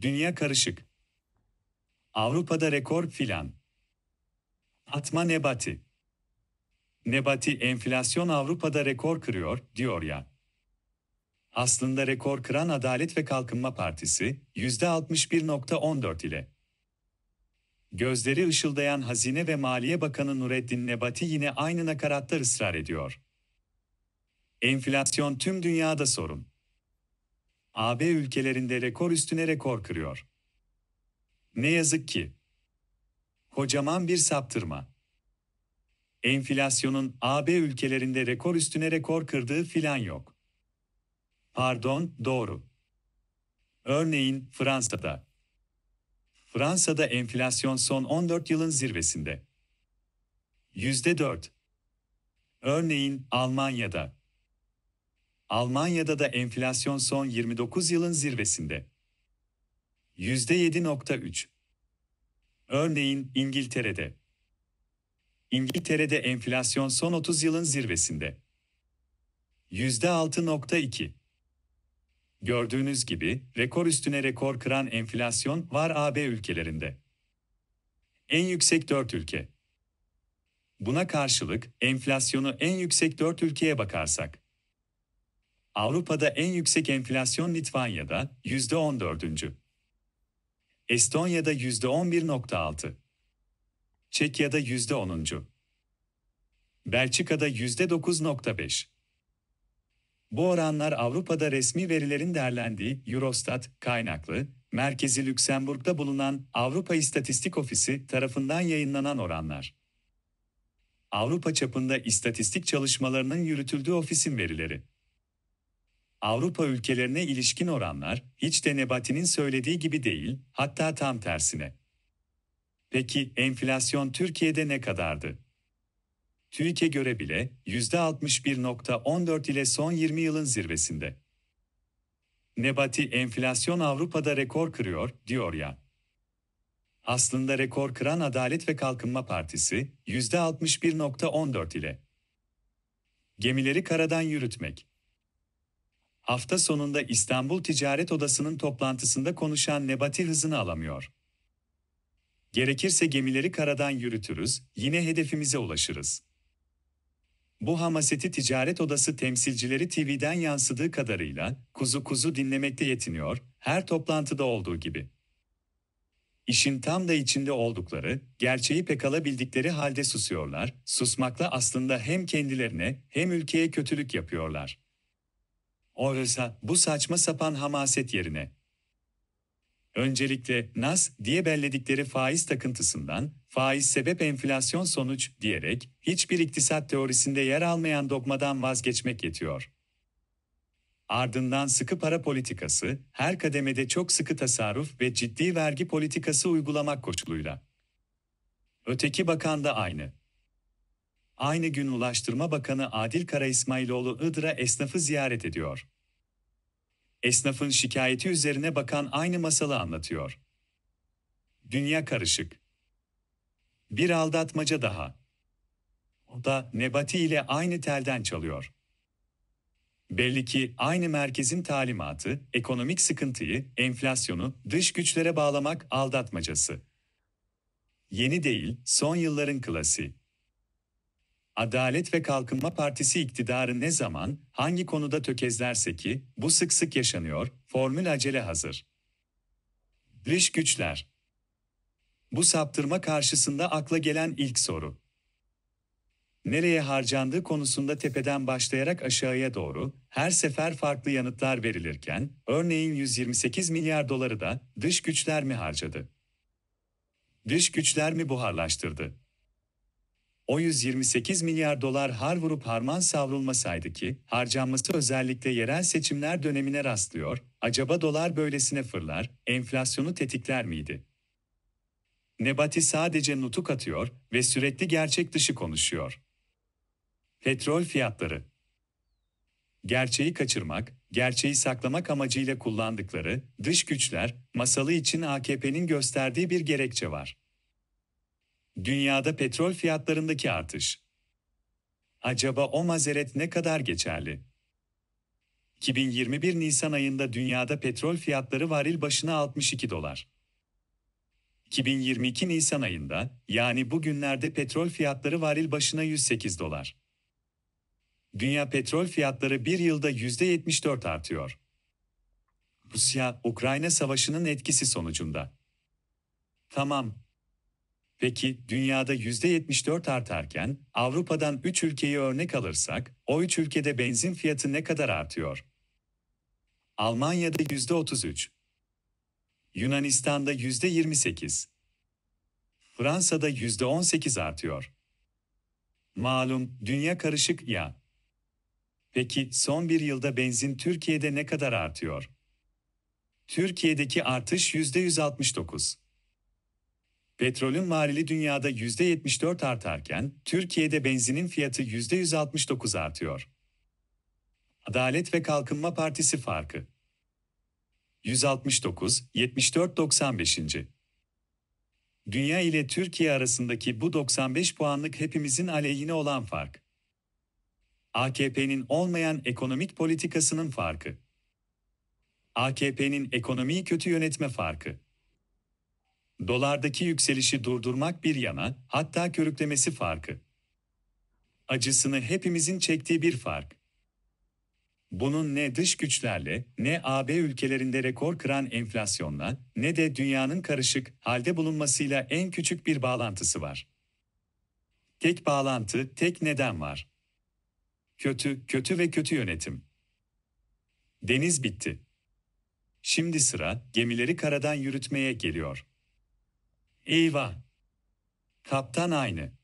Dünya karışık. Avrupa'da rekor filan. Atma Nebati. Nebati enflasyon Avrupa'da rekor kırıyor, diyor ya. Aslında rekor kıran Adalet ve Kalkınma Partisi, %61.14 ile. Gözleri ışıldayan Hazine ve Maliye Bakanı Nureddin Nebati yine aynı nakaratlar ısrar ediyor. Enflasyon tüm dünyada sorun. AB ülkelerinde rekor üstüne rekor kırıyor. Ne yazık ki. Kocaman bir saptırma. Enflasyonun AB ülkelerinde rekor üstüne rekor kırdığı filan yok. Pardon, doğru. Örneğin Fransa'da. Fransa'da enflasyon son 14 yılın zirvesinde. %4. Örneğin Almanya'da Almanya'da da enflasyon son 29 yılın zirvesinde. %7.3 Örneğin İngiltere'de. İngiltere'de enflasyon son 30 yılın zirvesinde. %6.2 Gördüğünüz gibi rekor üstüne rekor kıran enflasyon var AB ülkelerinde. En yüksek 4 ülke. Buna karşılık enflasyonu en yüksek 4 ülkeye bakarsak Avrupa'da en yüksek enflasyon Litvanya'da %14. Estonya'da %11.6. Çekya'da %10. Belçika'da %9.5. Bu oranlar Avrupa'da resmi verilerin derlendiği Eurostat kaynaklı, merkezi Lüksemburg'da bulunan Avrupa İstatistik Ofisi tarafından yayınlanan oranlar. Avrupa çapında istatistik çalışmalarının yürütüldüğü ofisin verileri. Avrupa ülkelerine ilişkin oranlar hiç de Nebati'nin söylediği gibi değil, hatta tam tersine. Peki enflasyon Türkiye'de ne kadardı? TÜİK'e göre bile %61.14 ile son 20 yılın zirvesinde. Nebati enflasyon Avrupa'da rekor kırıyor, diyor ya. Aslında rekor kıran Adalet ve Kalkınma Partisi %61.14 ile. Gemileri karadan yürütmek hafta sonunda İstanbul Ticaret Odası'nın toplantısında konuşan Nebati hızını alamıyor. Gerekirse gemileri karadan yürütürüz, yine hedefimize ulaşırız. Bu hamaseti Ticaret Odası temsilcileri TV'den yansıdığı kadarıyla kuzu kuzu dinlemekte yetiniyor, her toplantıda olduğu gibi. İşin tam da içinde oldukları, gerçeği pek alabildikleri halde susuyorlar, susmakla aslında hem kendilerine hem ülkeye kötülük yapıyorlar. Oysa bu saçma sapan hamaset yerine öncelikle nas diye belledikleri faiz takıntısından faiz sebep enflasyon sonuç diyerek hiçbir iktisat teorisinde yer almayan dogmadan vazgeçmek yetiyor. Ardından sıkı para politikası, her kademede çok sıkı tasarruf ve ciddi vergi politikası uygulamak koşuluyla. Öteki bakan da aynı. Aynı gün Ulaştırma Bakanı Adil Kara İsmailoğlu Iğdır'a esnafı ziyaret ediyor. Esnafın şikayeti üzerine bakan aynı masalı anlatıyor. Dünya karışık. Bir aldatmaca daha. O da Nebati ile aynı telden çalıyor. Belli ki aynı merkezin talimatı, ekonomik sıkıntıyı, enflasyonu, dış güçlere bağlamak aldatmacası. Yeni değil, son yılların klasiği. Adalet ve Kalkınma Partisi iktidarı ne zaman, hangi konuda tökezlerse ki, bu sık sık yaşanıyor, formül acele hazır. Dış güçler. Bu saptırma karşısında akla gelen ilk soru. Nereye harcandığı konusunda tepeden başlayarak aşağıya doğru, her sefer farklı yanıtlar verilirken, örneğin 128 milyar doları da dış güçler mi harcadı? Dış güçler mi buharlaştırdı? o 128 milyar dolar har vurup harman savrulmasaydı ki, harcanması özellikle yerel seçimler dönemine rastlıyor, acaba dolar böylesine fırlar, enflasyonu tetikler miydi? Nebati sadece nutuk atıyor ve sürekli gerçek dışı konuşuyor. Petrol fiyatları Gerçeği kaçırmak, gerçeği saklamak amacıyla kullandıkları dış güçler masalı için AKP'nin gösterdiği bir gerekçe var. Dünyada petrol fiyatlarındaki artış. Acaba o mazeret ne kadar geçerli? 2021 Nisan ayında dünyada petrol fiyatları varil başına 62 dolar. 2022 Nisan ayında, yani bugünlerde petrol fiyatları varil başına 108 dolar. Dünya petrol fiyatları bir yılda %74 artıyor. Rusya-Ukrayna savaşının etkisi sonucunda. Tamam, Peki dünyada %74 artarken Avrupa'dan 3 ülkeyi örnek alırsak o 3 ülkede benzin fiyatı ne kadar artıyor? Almanya'da %33, Yunanistan'da %28, Fransa'da %18 artıyor. Malum dünya karışık ya. Peki son bir yılda benzin Türkiye'de ne kadar artıyor? Türkiye'deki artış %169. Petrolün varili dünyada %74 artarken Türkiye'de benzinin fiyatı %169 artıyor. Adalet ve Kalkınma Partisi farkı 169 74 95. Dünya ile Türkiye arasındaki bu 95 puanlık hepimizin aleyhine olan fark. AKP'nin olmayan ekonomik politikasının farkı. AKP'nin ekonomiyi kötü yönetme farkı. Dolardaki yükselişi durdurmak bir yana, hatta körüklemesi farkı. Acısını hepimizin çektiği bir fark. Bunun ne dış güçlerle, ne AB ülkelerinde rekor kıran enflasyonla, ne de dünyanın karışık halde bulunmasıyla en küçük bir bağlantısı var. Tek bağlantı, tek neden var. Kötü, kötü ve kötü yönetim. Deniz bitti. Şimdi sıra gemileri karadan yürütmeye geliyor. Eyvah! Kaptan aynı.